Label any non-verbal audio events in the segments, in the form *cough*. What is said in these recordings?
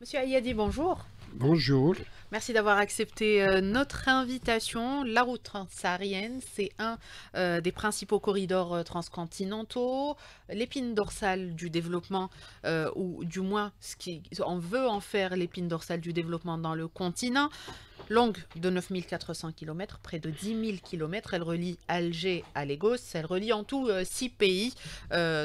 Monsieur Ayadi, bonjour. Bonjour. Merci d'avoir accepté euh, notre invitation. La route transsaharienne, c'est un euh, des principaux corridors euh, transcontinentaux, l'épine dorsale du développement, ou du moins ce qu'on veut en faire l'épine dorsale du développement dans le continent. Longue de 9400 km, près de 10 000 km, elle relie Alger à Lagos, elle relie en tout six pays.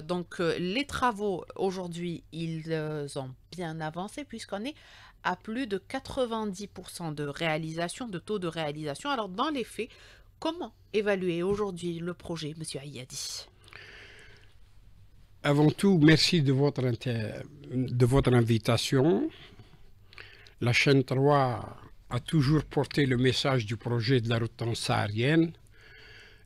donc les travaux aujourd'hui, ils ont bien avancé puisqu'on est à plus de 90% de réalisation, de taux de réalisation. Alors dans les faits, comment évaluer aujourd'hui le projet, Monsieur Ayadi Avant tout, merci de votre, de votre invitation. La chaîne 3 a toujours porté le message du projet de la route transsaharienne.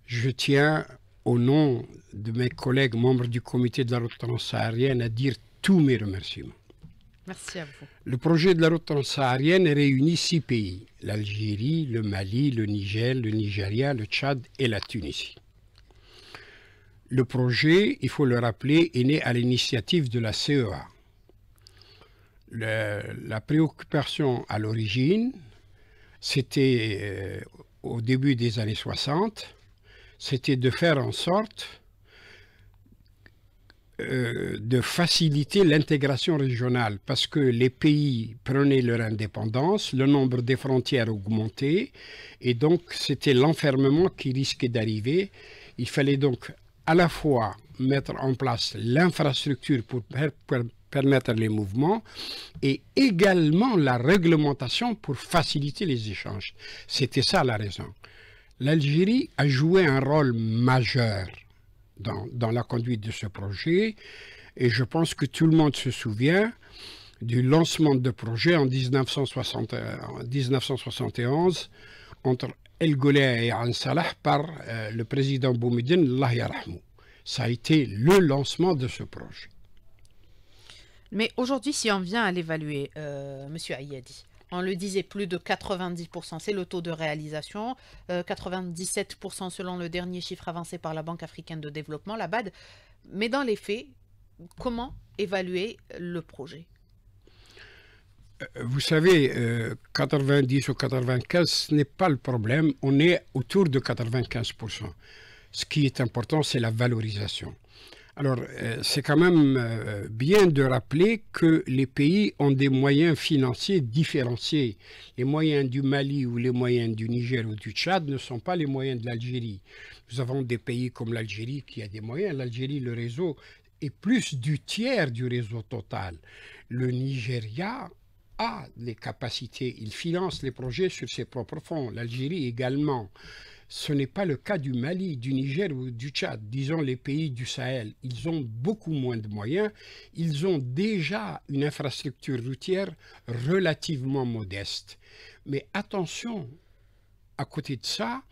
Je tiens, au nom de mes collègues membres du comité de la route transsaharienne, à dire tous mes remerciements. Merci à vous. Le projet de la route transsaharienne réunit six pays, l'Algérie, le Mali, le Niger, le Nigeria, le Tchad et la Tunisie. Le projet, il faut le rappeler, est né à l'initiative de la CEA. la préoccupation à l'origine, c'était euh, au début des années 60, c'était de faire en sorte euh, de faciliter l'intégration régionale parce que les pays prenaient leur indépendance, le nombre des frontières augmentait et donc c'était l'enfermement qui risquait d'arriver. Il fallait donc à la fois mettre en place l'infrastructure pour, permettre les mouvements et également la réglementation pour faciliter les échanges. C'était ça la raison. L'Algérie a joué un rôle majeur dans, la conduite de ce projet. Et je pense que tout le monde se souvient du lancement de projet en 1971 entre El Golé et Ansalah par euh, le président Boumediene, Allah Ça a été le lancement de ce projet. Mais aujourd'hui, si on vient à l'évaluer, M. Euh, Monsieur Ayadi, on le disait, plus de 90%, c'est le taux de réalisation, 97% euh, selon le dernier chiffre avancé par la Banque africaine de développement, la BAD. Mais dans les faits, comment évaluer le projet euh, vous savez, 90 euh, ou 95, ce n'est pas le problème. On est autour de 95%. Ce qui est important, c'est la valorisation. Alors, euh, c'est quand même euh, bien de rappeler que les pays ont des moyens financiers différenciés. Les moyens du Mali ou les moyens du Niger ou du Tchad ne sont pas les moyens de l'Algérie. Nous avons des pays comme l'Algérie qui a des moyens. L'Algérie, le réseau est plus du tiers du réseau total. Le Nigeria a les capacités. Il finance les projets sur ses propres fonds. L'Algérie également. Ce n'est pas le cas du Mali, du Niger ou du Tchad, disons les pays du Sahel. Ils ont beaucoup moins de moyens. Ils ont déjà une infrastructure routière relativement modeste. Mais attention, à côté de ça,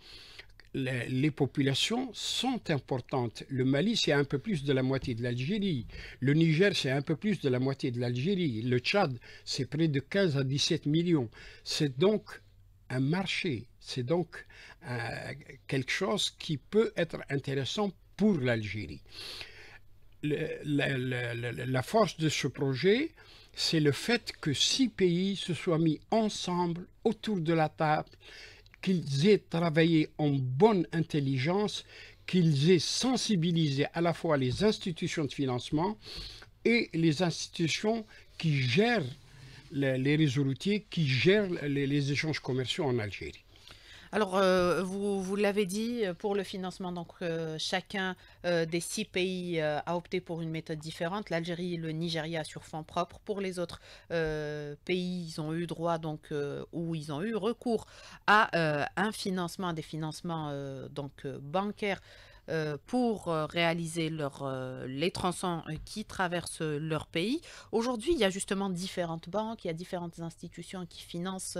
les populations sont importantes. Le Mali, c'est un peu plus de la moitié de l'Algérie. Le Niger, c'est un peu plus de la moitié de l'Algérie. Le Tchad, c'est près de 15 à 17 millions. C'est donc un marché. C'est donc euh, quelque chose qui peut être intéressant pour l'Algérie. la, force de ce projet, c'est le fait que six pays se soient mis ensemble autour de la table, qu'ils aient travaillé en bonne intelligence, qu'ils aient sensibilisé à la fois les institutions de financement et les institutions qui gèrent les, réseaux routiers qui gèrent les, échanges commerciaux en Algérie. Alors, euh, vous, l'avez dit, pour le financement, donc euh, chacun euh, des six pays a opté pour une méthode différente. L'Algérie et le Nigeria sur fonds propres. Pour les autres pays, ils ont eu droit, donc, ou ils ont eu recours à un financement, des financements donc, bancaires euh, pour euh, réaliser leur, euh, les transants qui traversent leur pays. Aujourd'hui, il y a justement différentes banques, il y a différentes institutions qui financent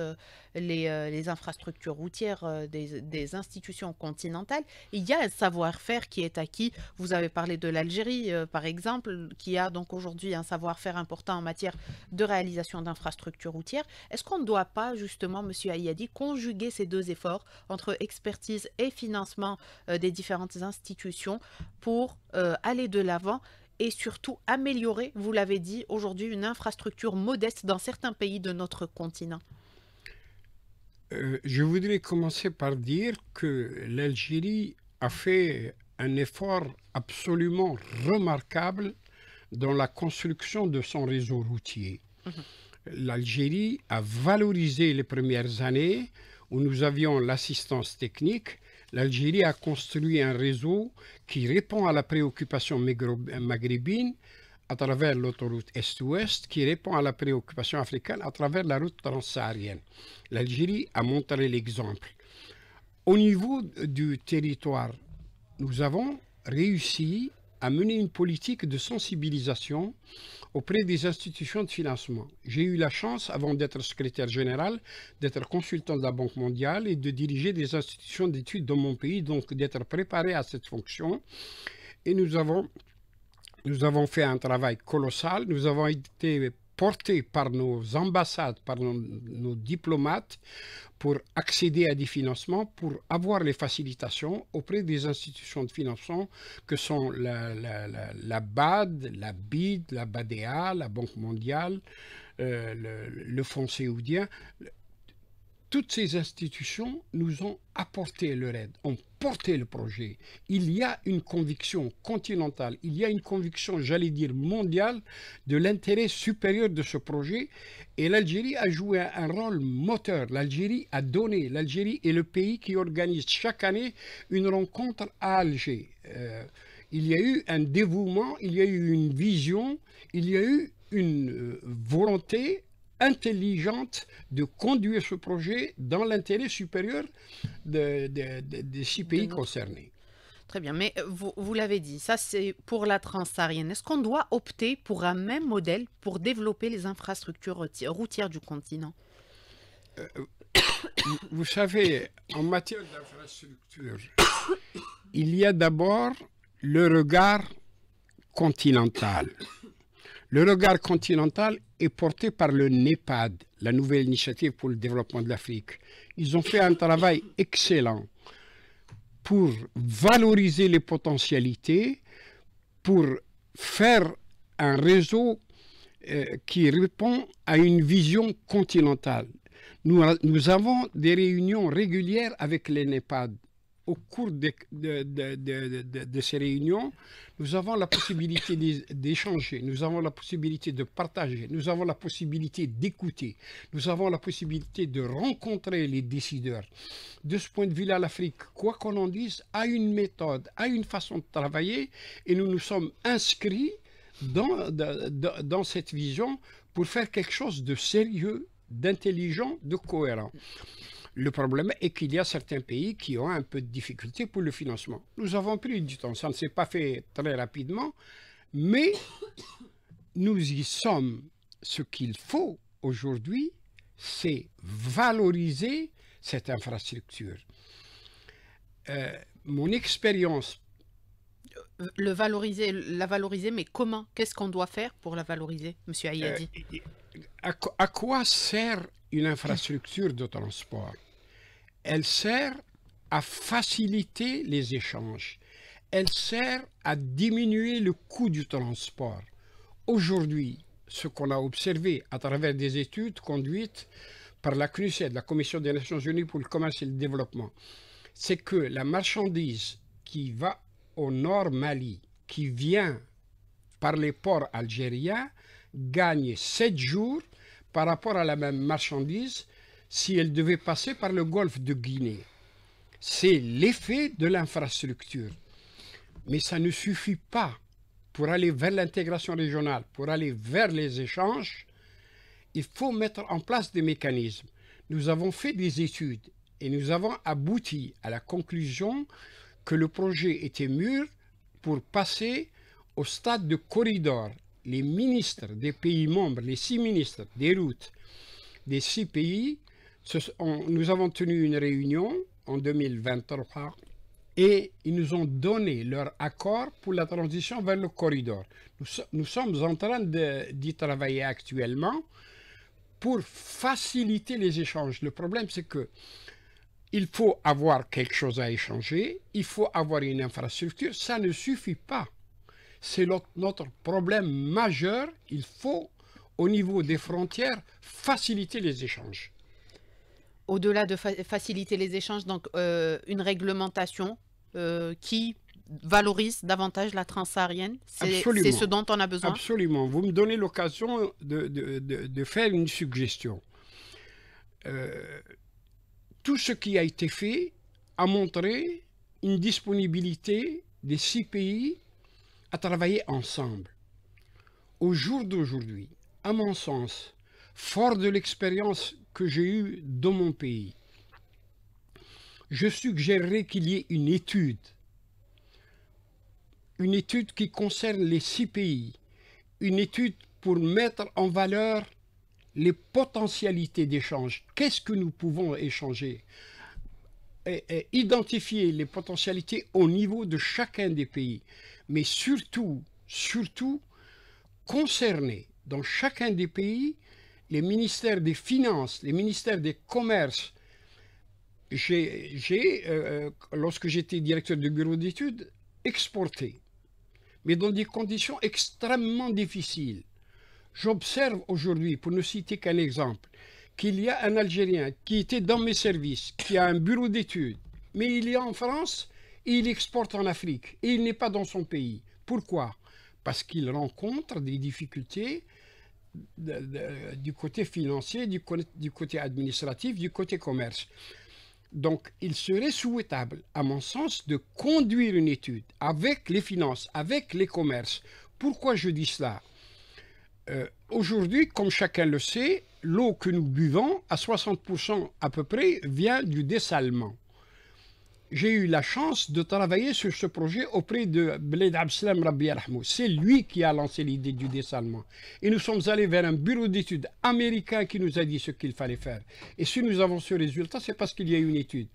les, infrastructures routières des, institutions continentales. il y a un savoir-faire qui est acquis. Vous avez parlé de l'Algérie, par exemple, qui a donc aujourd'hui un savoir-faire important en matière de réalisation d'infrastructures routières. Est-ce qu'on ne doit pas justement, Monsieur Ayadi, conjuguer ces deux efforts entre expertise et financement des différentes institutions pour euh, aller de l'avant et surtout améliorer, vous l'avez dit, aujourd'hui une infrastructure modeste dans certains pays de notre continent euh, Je voudrais commencer par dire que l'Algérie a fait un effort absolument remarquable dans la construction de son réseau routier. Mhm. L'Algérie a valorisé les premières années où nous avions l'assistance technique l'Algérie a construit un réseau qui répond à la préoccupation maghrébine à travers l'autoroute Est-Ouest qui répond à la préoccupation africaine à travers la route transsaharienne. L'Algérie a montré l'exemple. Au niveau du territoire, nous avons réussi à mener une politique de sensibilisation auprès des institutions de financement. J'ai eu la chance, avant d'être secrétaire général, d'être consultant de la Banque mondiale et de diriger des institutions d'études dans mon pays, donc d'être préparé à cette fonction. Et nous avons, nous avons fait un travail colossal. Nous avons été porté par nos ambassades, par nos, diplomates, pour accéder à des financements, pour avoir les facilitations auprès des institutions de financement que sont la, BAD, la BID, la BADEA, e la Banque mondiale, euh, le, Fonds saoudien toutes ces institutions nous ont apporté leur aide, ont porté le projet. Il y a une conviction continentale, il y a une conviction, j'allais dire, mondiale de l'intérêt supérieur de ce projet. Et l'Algérie a joué un rôle moteur. L'Algérie a donné. L'Algérie est le pays qui organise chaque année une rencontre à Alger. Euh, il y a eu un dévouement, il y a eu une vision, il y a eu une euh, volonté intelligente de conduire ce projet dans l'intérêt supérieur des six pays concernés. Très bien, mais euh, vous, l'avez dit, ça c'est pour la transsaharienne. Est-ce qu'on doit opter pour un même modèle pour développer les infrastructures routières du continent euh, euh, Vous savez, en matière d'infrastructures, *coughs* il y a d'abord le regard continental. Le regard continental est porté par le NEPAD, la nouvelle initiative pour le développement de l'Afrique. Ils ont fait un travail excellent pour valoriser les potentialités, pour faire un réseau euh, qui répond à une vision continentale. Nous, nous avons des réunions régulières avec les NEPAD au cours de, ces réunions, nous avons la possibilité d'échanger, nous avons la possibilité de partager, nous avons la possibilité d'écouter, nous avons la possibilité de rencontrer les décideurs. De ce point de vue-là, l'Afrique, quoi qu'on en dise, a une méthode, a une façon de travailler et nous nous sommes inscrits dans cette vision pour faire quelque chose de sérieux, d'intelligent, de cohérent. Le problème est qu'il y a certains pays qui ont un peu de difficultés pour le financement. Nous avons pris du temps, ça ne s'est pas fait très rapidement, mais nous y sommes. Ce qu'il faut aujourd'hui, c'est valoriser cette infrastructure. Euh, mon expérience le valoriser, la valoriser, mais comment Qu'est-ce qu'on doit faire pour la valoriser, Monsieur Ayadi euh, à, quoi sert une infrastructure de transport elle sert à faciliter les échanges. Elle sert à diminuer le coût du transport. Aujourd'hui, ce qu'on a observé à travers des études conduites par la CNUSED, la Commission des Nations Unies pour le commerce et le développement, c'est que la marchandise qui va au nord Mali, qui vient par les ports algériens, gagne sept jours par rapport à la même marchandise si elle devait passer par le golfe de Guinée. C'est l'effet de l'infrastructure. Mais ça ne suffit pas pour aller vers l'intégration régionale, pour aller vers les échanges. Il faut mettre en place des mécanismes. Nous avons fait des études et nous avons abouti à la conclusion que le projet était mûr pour passer au stade de corridor. Les ministres des pays membres, les six ministres des routes des six pays nous avons tenu une réunion en 2023 et ils nous ont donné leur accord pour la transition vers le corridor. Nous, sommes en train d'y travailler actuellement pour faciliter les échanges. Le problème, c'est que il faut avoir quelque chose à échanger, il faut avoir une infrastructure, ça ne suffit pas. C'est notre problème majeur, il faut, au niveau des frontières, faciliter les échanges au-delà de faciliter les échanges, donc euh, une réglementation euh, qui valorise davantage la transsaharienne. C'est ce dont on a besoin. Absolument. Vous me donnez l'occasion de, faire une suggestion. Euh, tout ce qui a été fait a montré une disponibilité des six pays à travailler ensemble. Au jour d'aujourd'hui, à mon sens, fort de l'expérience que j'ai eu dans mon pays. Je suggérerais qu'il y ait une étude, une étude qui concerne les six pays, une étude pour mettre en valeur les potentialités d'échange. Qu'est-ce que nous pouvons échanger Identifier les potentialités au niveau de chacun des pays, mais surtout, surtout, concerner dans chacun des pays les ministères des Finances, les ministères des Commerces. J'ai, euh, lorsque j'étais directeur du bureau d'études, exporté, mais dans des conditions extrêmement difficiles. J'observe aujourd'hui, pour ne citer qu'un exemple, qu'il y a un Algérien qui était dans mes services, qui a un bureau d'études, mais il est en France et il exporte en Afrique et il n'est pas dans son pays. Pourquoi Parce qu'il rencontre des difficultés du côté financier, du, côté administratif, du côté commerce. Donc, il serait souhaitable, à mon sens, de conduire une étude avec les finances, avec les commerces. Pourquoi je dis cela euh, Aujourd'hui, comme chacun le sait, l'eau que nous buvons, à 60% à peu près, vient du dessalement j'ai eu la chance de travailler sur ce projet auprès de Bled Abslam Rabbi Rahmou. C'est lui qui a lancé l'idée du dessalement. Et nous sommes allés vers un bureau d'études américain qui nous a dit ce qu'il fallait faire. Et si nous avons ce résultat, c'est parce qu'il y a eu une étude.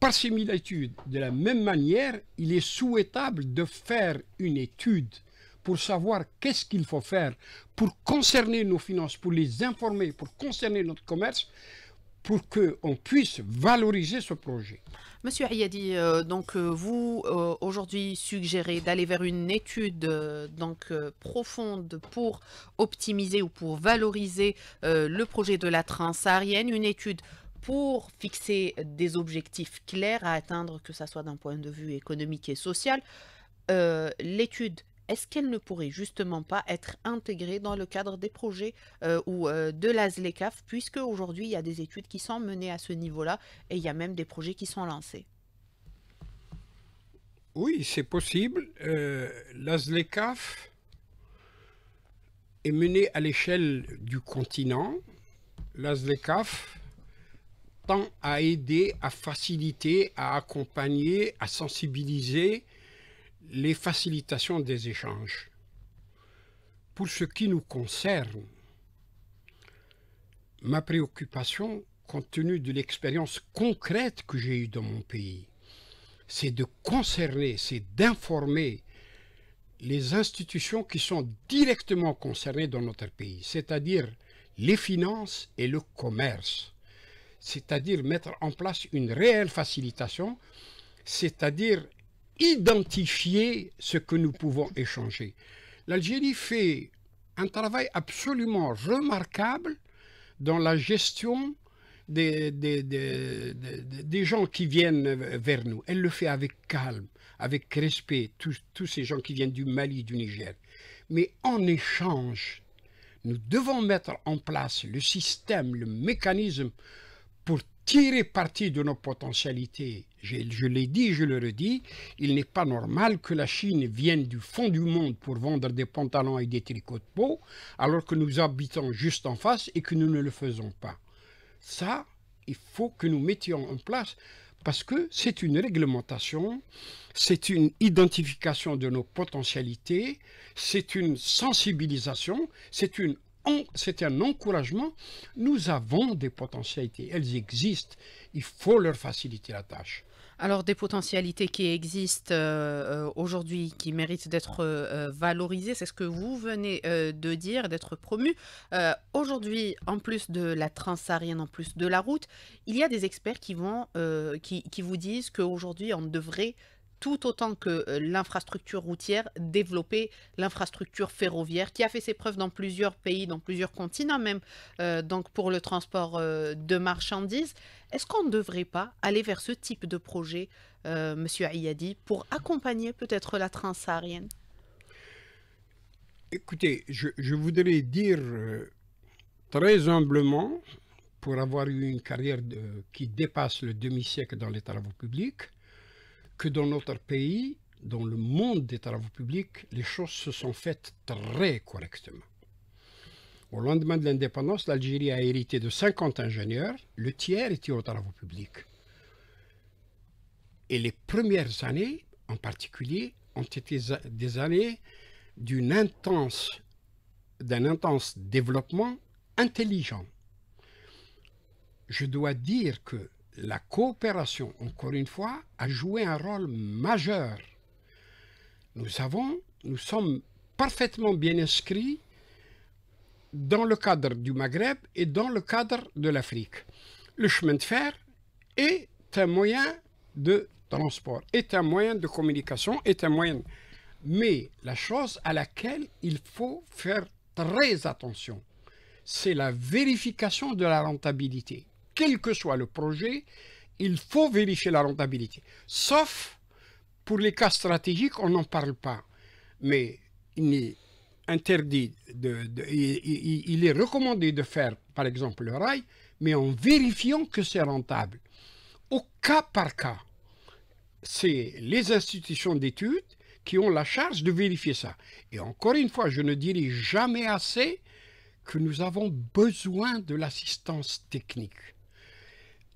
Par similitude, de la même manière, il est souhaitable de faire une étude pour savoir qu'est-ce qu'il faut faire pour concerner nos finances, pour les informer, pour concerner notre commerce, pour qu'on puisse valoriser ce projet. Monsieur Ayadi, euh, donc euh, vous euh, aujourd'hui suggérez d'aller vers une étude donc profonde pour optimiser ou pour valoriser le projet de la transsaharienne, une étude pour fixer des objectifs clairs à atteindre, que ce soit d'un point de vue économique et social. L'étude est-ce qu'elle ne pourrait justement pas être intégrée dans le cadre des projets euh, ou euh, de l'ASLECAF, puisque aujourd'hui il y a des études qui sont menées à ce niveau-là et il y a même des projets qui sont lancés Oui, c'est possible. Euh, L'ASLECAF est menée à l'échelle du continent. L'ASLECAF tend à aider, à faciliter, à accompagner, à sensibiliser les facilitations des échanges. Pour ce qui nous concerne, ma préoccupation, compte tenu de l'expérience concrète que j'ai eue dans mon pays, c'est de concerner, c'est d'informer les institutions qui sont directement concernées dans notre pays, c'est-à-dire les finances et le commerce, c'est-à-dire mettre en place une réelle facilitation, c'est-à-dire identifier ce que nous pouvons échanger. L'Algérie fait un travail absolument remarquable dans la gestion des, des, des, des, gens qui viennent vers nous. Elle le fait avec calme, avec respect, tous ces gens qui viennent du Mali, du Niger. Mais en échange, nous devons mettre en place le système, le mécanisme tirer parti de nos potentialités. Je, l'ai dit, je le redis, il n'est pas normal que la Chine vienne du fond du monde pour vendre des pantalons et des tricots de peau, alors que nous habitons juste en face et que nous ne le faisons pas. Ça, il faut que nous mettions en place parce que c'est une réglementation, c'est une identification de nos potentialités, c'est une sensibilisation, c'est une c'est un encouragement. Nous avons des potentialités, elles existent. Il faut leur faciliter la tâche. Alors des potentialités qui existent euh, euh, aujourd'hui, qui méritent d'être euh, valorisées, c'est ce que vous venez de dire, d'être promu. aujourd'hui, en plus de la transsaharienne, en plus de la route, il y a des experts qui, vont, qui vous disent qu'aujourd'hui, on devrait tout autant que euh, l'infrastructure routière, développer l'infrastructure ferroviaire qui a fait ses preuves dans plusieurs pays, dans plusieurs continents même, euh, donc pour le transport euh, de marchandises. Est-ce qu'on ne devrait pas aller vers ce type de projet, M. Monsieur Ayadi, pour accompagner peut-être la transsaharienne Écoutez, je, voudrais dire très humblement, pour avoir eu une carrière qui dépasse le demi-siècle dans les travaux publics, que dans notre pays, dans le monde des travaux publics, les choses se sont faites très correctement. Au lendemain de l'indépendance, l'Algérie a hérité de 50 ingénieurs, le tiers était aux travaux publics. Et les premières années, en particulier, ont été des années d'une intense, d'un intense développement intelligent. Je dois dire que la coopération, encore une fois, a joué un rôle majeur. Nous nous sommes parfaitement bien inscrits dans le cadre du Maghreb et dans le cadre de l'Afrique. Le chemin de fer est un moyen de transport, est un moyen de communication, est un moyen. Mais la chose à laquelle il faut faire très attention, c'est la vérification de la rentabilité quel que soit le projet, il faut vérifier la rentabilité. Sauf pour les cas stratégiques, on n'en parle pas. Mais il est interdit, de, il, est recommandé de faire, par exemple, le rail, mais en vérifiant que c'est rentable. Au cas par cas, c'est les institutions d'études qui ont la charge de vérifier ça. Et encore une fois, je ne dirai jamais assez que nous avons besoin de l'assistance technique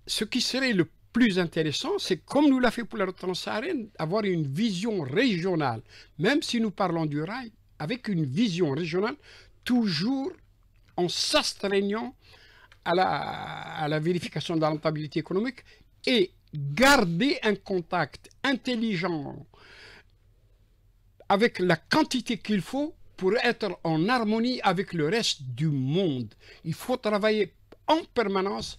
ce qui serait le plus intéressant, c'est comme nous l'a fait pour la Saharienne, avoir une vision régionale, même si nous parlons du rail, avec une vision régionale, toujours en s'astreignant à la, à la vérification de la rentabilité économique et garder un contact intelligent avec la quantité qu'il faut pour être en harmonie avec le reste du monde. Il faut travailler en permanence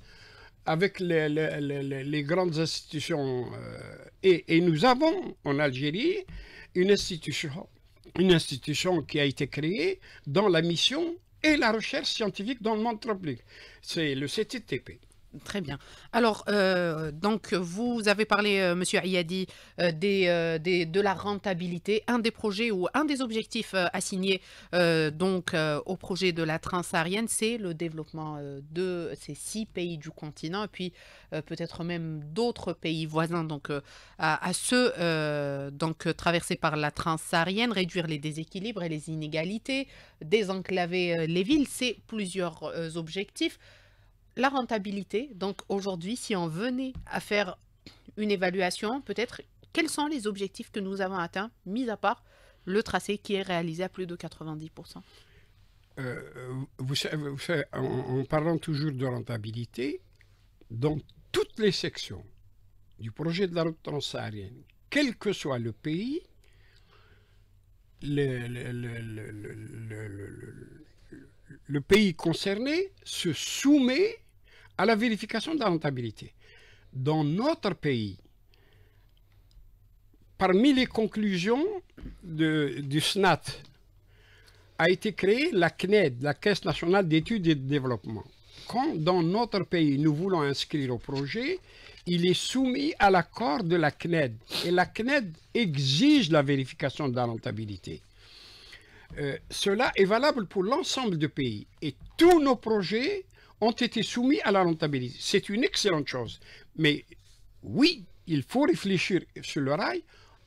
avec les, grandes institutions. Euh, et, et, nous avons en Algérie une institution, une institution qui a été créée dans la mission et la recherche scientifique dans le monde public C'est le CTTP. Très bien. Alors, euh, donc, vous avez parlé, euh, Monsieur Ayadi, euh, de la rentabilité. Un des projets ou un des objectifs assignés donc au projet de la transsaharienne, c'est le développement de ces six pays du continent, et puis peut-être même d'autres pays voisins, donc à, ceux donc traversés par la transsaharienne, réduire les déséquilibres et les inégalités, désenclaver les villes. C'est plusieurs objectifs la rentabilité. Donc aujourd'hui, si on venait à faire une évaluation, peut-être quels sont les objectifs que nous avons atteints, mis à part le tracé qui est réalisé à plus de 90% vous en, parlant toujours de rentabilité, dans toutes les sections du projet de la route transsaharienne, quel que soit le pays, le pays concerné se soumet à la vérification de la rentabilité. Dans notre pays, parmi les conclusions du SNAT, a été créée la CNED, la Caisse nationale d'études et de développement. Quand dans notre pays nous voulons inscrire au projet, il est soumis à l'accord de la CNED. Et la CNED exige la vérification de la rentabilité. Euh, cela est valable pour l'ensemble du pays. Et tous nos projets ont été soumis à la rentabilité. C'est une excellente chose. Mais oui, il faut réfléchir sur le rail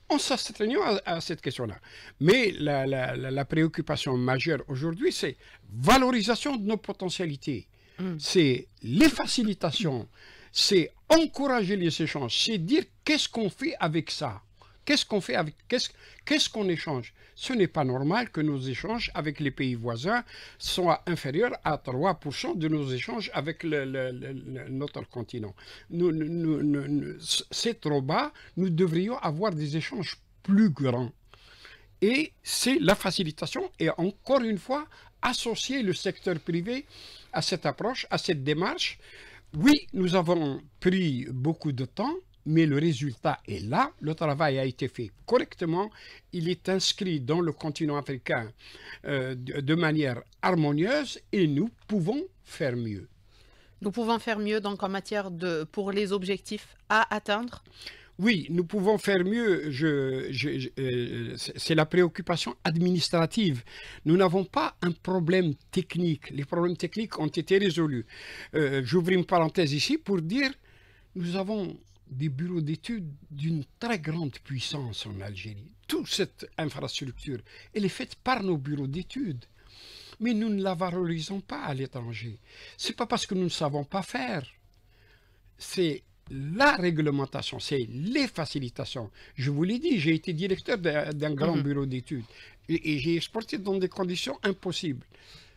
en s'astreignant à, cette question-là. Mais la, préoccupation majeure aujourd'hui, c'est valorisation de nos potentialités. Mm. C'est les facilitations. C'est encourager les échanges. C'est dire qu'est-ce qu'on fait avec ça. Qu'est-ce qu'on fait avec qu'est-ce qu'on échange Ce n'est pas normal que nos échanges avec les pays voisins soient inférieurs à 3% de nos échanges avec notre continent. c'est trop bas. Nous devrions avoir des échanges plus grands. Et c'est la facilitation. Et encore une fois, associer le secteur privé à cette approche, à cette démarche. Oui, nous avons pris beaucoup de temps mais le résultat est là, le travail a été fait correctement, il est inscrit dans le continent africain euh, de manière harmonieuse et nous pouvons faire mieux. Nous pouvons faire mieux donc en matière de pour les objectifs à atteindre. Oui, nous pouvons faire mieux. Je, euh, c'est la préoccupation administrative. Nous n'avons pas un problème technique. Les problèmes techniques ont été résolus. Euh, j'ouvre une parenthèse ici pour dire nous avons des bureaux d'études d'une très grande puissance en Algérie. Toute cette infrastructure, elle est faite par nos bureaux d'études. Mais nous ne la valorisons pas à l'étranger. C'est pas parce que nous ne savons pas faire. C'est la réglementation, c'est les facilitations. Je vous l'ai dit, j'ai été directeur d'un grand mhm. bureau d'études et, et j'ai exporté dans des conditions impossibles.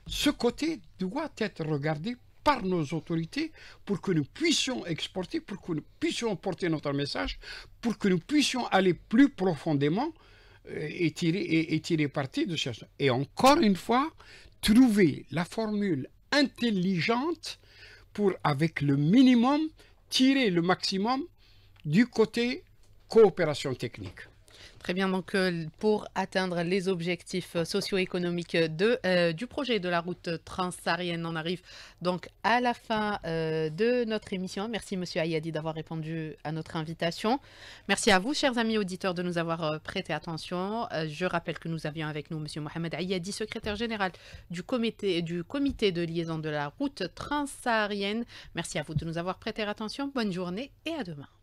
Ce côté doit être regardé par nos autorités pour que nous puissions exporter, pour que nous puissions porter notre message, pour que nous puissions aller plus profondément euh, et tirer, et, parti de ce Et encore une fois, trouver la formule intelligente pour, avec le minimum, tirer le maximum du côté coopération technique. Très bien, donc euh, pour atteindre les objectifs euh, socio-économiques euh, du projet de la route transsaharienne, on arrive donc à la fin de notre émission. Merci Monsieur Ayadi d'avoir répondu à notre invitation. Merci à vous, chers amis auditeurs, de nous avoir prêté attention. je rappelle que nous avions avec nous Monsieur Mohamed Ayadi, secrétaire général du comité, du comité de liaison de la route transsaharienne. Merci à vous de nous avoir prêté attention. Bonne journée et à demain.